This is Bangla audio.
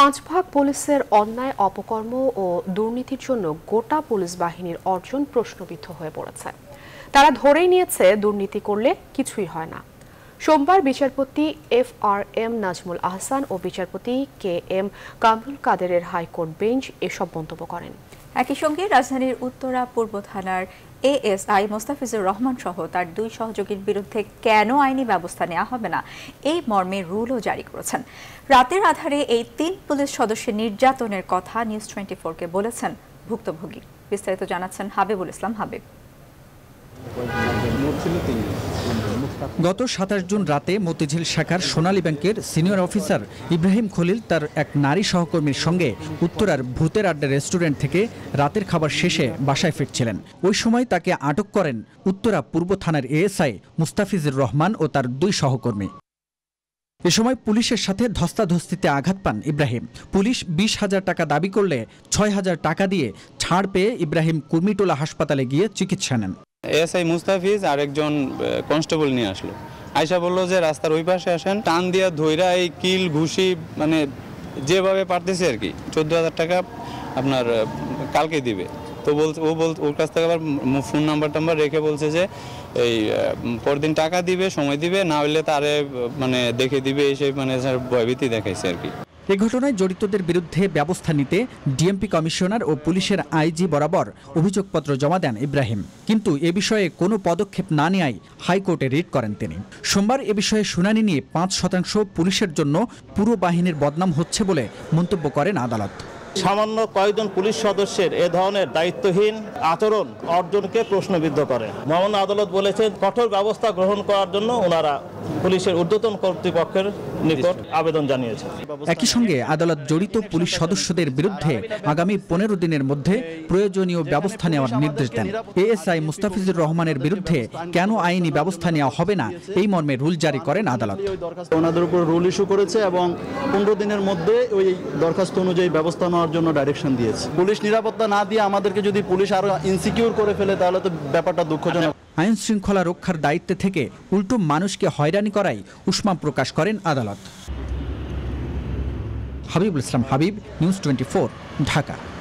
পাঁচ ভাগ পুলিশের অন্যায় অপকর্ম ও দুর্নীতির জন্য গোটা পুলিশ বাহিনীর অর্জন প্রশ্নবিদ্ধ হয়ে পড়েছে তারা ধরেই নিয়েছে দুর্নীতি করলে কিছুই হয় না সোমবার বিচারপতি F R M Nazmul Ahsan ও বিচারপতি কে এম কামরুল কাদেরের হাইকোর্ট বেঞ্চ এসব মন্তব্য করেন একই সঙ্গে রাজধানীর উত্তরা পূর্ব থানার এএসআই মোস্তাফিজুর রহমান সহ তার দুই সহযোগীর বিরুদ্ধে কেন আইনি ব্যবস্থা নেওয়া হবে না এই মর্মে রুলও জারি করেছেন রাতের আধারে এই তিন পুলিশ সদস্যের নির্যাতনের কথা নিউজ টোয়েন্টি ফোরকে বলেছেন ভুক্তভোগী বিস্তারিত জানাচ্ছেন হাবিবুল ইসলাম হাবিব গত সাতাশ জুন রাতে মতিঝিল শাখার সোনালী ব্যাংকের সিনিয়র অফিসার ইব্রাহিম খলিল তার এক নারী সহকর্মীর সঙ্গে উত্তরার ভূতের আড্ডা রেস্টুরেন্ট থেকে রাতের খাবার শেষে বাসায় ফিরছিলেন ওই সময় তাকে আটক করেন উত্তরা পূর্ব থানার এএসআই মুস্তাফিজুর রহমান ও তার দুই সহকর্মী এ সময় পুলিশের সাথে ধস্তাধস্তিতে আঘাত পান ইব্রাহিম পুলিশ বিশ হাজার টাকা দাবি করলে ছয় হাজার টাকা দিয়ে ছাড় পেয়ে ইব্রাহিম কুর্মিটোলা হাসপাতালে গিয়ে চিকিৎসা নেন এসআই মুস্তাফিজ আর একজন কনস্টেবল নিয়ে আসলো আয়সা বললো যে রাস্তার ওই পাশে আসেন টান দিয়া ধৈরা এই কিল ঘুষি মানে যেভাবে পারতেছে আর কি চোদ্দ হাজার টাকা আপনার কালকে দিবে তো বল ও বল ওর কাছ থেকে আবার ফোন নাম্বার টাম্বার রেখে বলছে যে এই পরদিন টাকা দিবে সময় দিবে না হলে তারে মানে দেখে দিবে এসে মানে ভয়ভীতি দেখাইছে আর কি এ ঘটনায় জড়িতদের বিরুদ্ধে ব্যবস্থা নিতে ডিএমপি কমিশনার ও পুলিশের আইজি বরাবর অভিযোগপত্র জমা দেন ইব্রাহিম কিন্তু এ বিষয়ে কোনো পদক্ষেপ না নেয় হাইকোর্টে রিট করেন তিনি সোমবার এ বিষয়ে শুনানি নিয়ে পাঁচ শতাংশ পুলিশের জন্য পুরো বাহিনীর বদনাম হচ্ছে বলে মন্তব্য করেন আদালত সামান্য কয়েকজন পুলিশ সদস্যের এ ধরনের দায়িত্বহীন আচরণ অর্জনকে প্রশ্নবিদ্ধ করে মহামান্য আদালত বলেছেন কঠোর ব্যবস্থা গ্রহণ করার জন্য ওনারা পুলিশের ঊর্ধ্বতন কর্তৃপক্ষের নিকট আবেদন জানিয়েছে একই সঙ্গে আদালত জড়িত পুলিশ সদস্যদের বিরুদ্ধে আগামী পনেরো দিনের মধ্যে প্রয়োজনীয় ব্যবস্থা নেওয়ার নির্দেশ দেন এএসআই মুস্তাফিজুর রহমানের বিরুদ্ধে কেন আইনি ব্যবস্থা নেওয়া হবে না এই মর্মে রুল জারি করেন আদালত ওনাদের উপর রুল ইস্যু করেছে এবং পনেরো দিনের মধ্যে ওই দরখাস্ত অনুযায়ী ব্যবস্থা নেওয়ার জন্য ডাইরেকশন দিয়েছে পুলিশ নিরাপত্তা না দিয়ে আমাদেরকে যদি পুলিশ আরো ইনসিকিউর করে ফেলে তাহলে তো ব্যাপারটা দুঃখজনক আইন শৃঙ্খলা রক্ষার দায়িত্বে থেকে উল্টো মানুষকে হয়রানি করায় উষ্মা প্রকাশ করেন আদালত হাবিবুল ইসলাম হাবিব নিউজ টোয়েন্টি ঢাকা